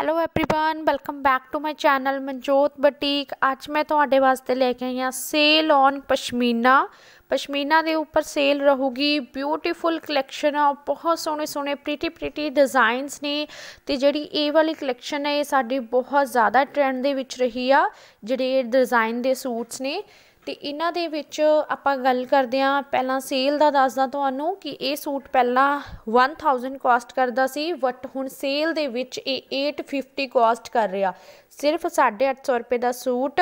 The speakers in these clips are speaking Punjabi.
hello everyone welcome back to my channel Manjot boutique ਅੱਜ ਮੈਂ ਤੁਹਾਡੇ ਵਾਸਤੇ ਲੈ ਕੇ ਆਈ ਹਾਂ ਸੇਲ ਔਨ ਪਸ਼ਮੀਨਾ ਪਸ਼ਮੀਨਾ ਦੇ ਉੱਪਰ ਸੇਲ ਰਹੂਗੀ ਬਿਊਟੀਫੁਲ ਕਲੈਕਸ਼ਨ ਆ ਬਹੁਤ ਸੋਹਣੇ ਸੋਹਣੇ ਪ੍ਰੀਟੀ ਪ੍ਰੀਟੀ ਡਿਜ਼ਾਈਨਸ ਨੇ ਤੇ ਜਿਹੜੀ ਇਹ ਵਾਲੀ ਕਲੈਕਸ਼ਨ ਹੈ ਇਹ ਸਾਡੀ ਬਹੁਤ ਜ਼ਿਆਦਾ ਟ੍ਰੈਂਡ ਦੇ ਵਿੱਚ ਰਹੀ ਆ ਜਿਹੜੇ ਡਿਜ਼ਾਈਨ ਦੇ ਸੂਟਸ ਨੇ ਤੇ ਇਹਨਾਂ ਦੇ ਵਿੱਚ ਆਪਾਂ ਗੱਲ ਕਰਦੇ ਆ ਪਹਿਲਾਂ ਸੇਲ ਦਾ ਦੱਸਦਾ ਤੁਹਾਨੂੰ ਕਿ ਇਹ ਸੂਟ ਪਹਿਲਾਂ 1000 ਕਾਸਟ ਕਰਦਾ ਸੀ ਬਟ ਹੁਣ ਸੇਲ ਦੇ ਵਿੱਚ ਇਹ 850 ਕਾਸਟ ਕਰ ਰਿਹਾ ਸਿਰਫ 850 ਰੁਪਏ ਦਾ suit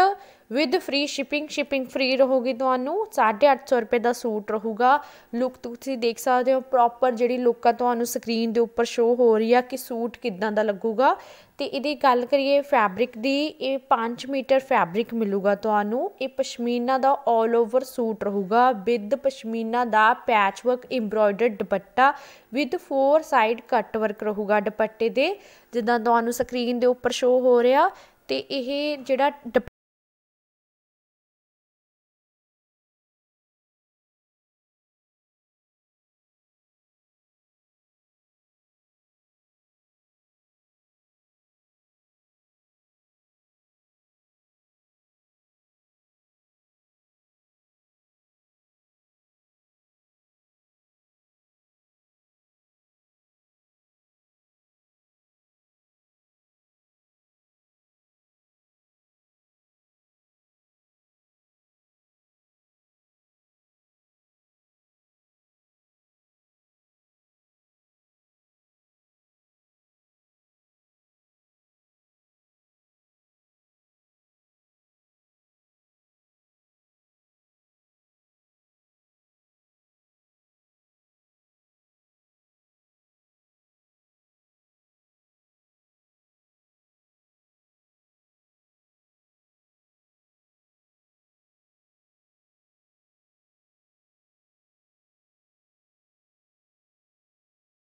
with free shipping shipping free ਰਹੂਗੀ ਤੁਹਾਨੂੰ 850 ਰੁਪਏ ਦਾ ਸੂਟ ਰਹੂਗਾ ਲੁੱਕ ਤੁਸੀਂ ਦੇਖ ਸਕਦੇ ਹੋ ਪ੍ਰੋਪਰ ਜਿਹੜੀ ਲੁੱਕ ਆ ਤੁਹਾਨੂੰ ਸਕਰੀਨ ਦੇ ਉੱਪਰ ਸ਼ੋ ਹੋ ਰਹੀ ਆ ਕਿ ਸੂਟ ਕਿਦਾਂ ਦਾ ਲੱਗੂਗਾ ਤੇ ਇਹਦੀ ਗੱਲ ਕਰੀਏ ਫੈਬਰਿਕ ਦੀ ਇਹ 5 ਮੀਟਰ ਫੈਬਰਿਕ ਮਿਲੂਗਾ ਤੁਹਾਨੂੰ ਇਹ ਪਸ਼ਮੀਨਾ ਦਾ 올 ਓਵਰ ਸੂਟ ਰਹੂਗਾ ਵਿਦ ਪਸ਼ਮੀਨਾ ਦਾ patch work embroidered dupatta with 4 side cut work ਰਹੂਗਾ ਦੁਪੱਟੇ ਦੇ ਜਿੱਦਾਂ ਤੁਹਾਨੂੰ ਸਕਰੀਨ ਦੇ ਉੱਪਰ ਸ਼ੋ ਹੋ ਰਿਹਾ ਤੇ ਇਹ ਜਿਹੜਾ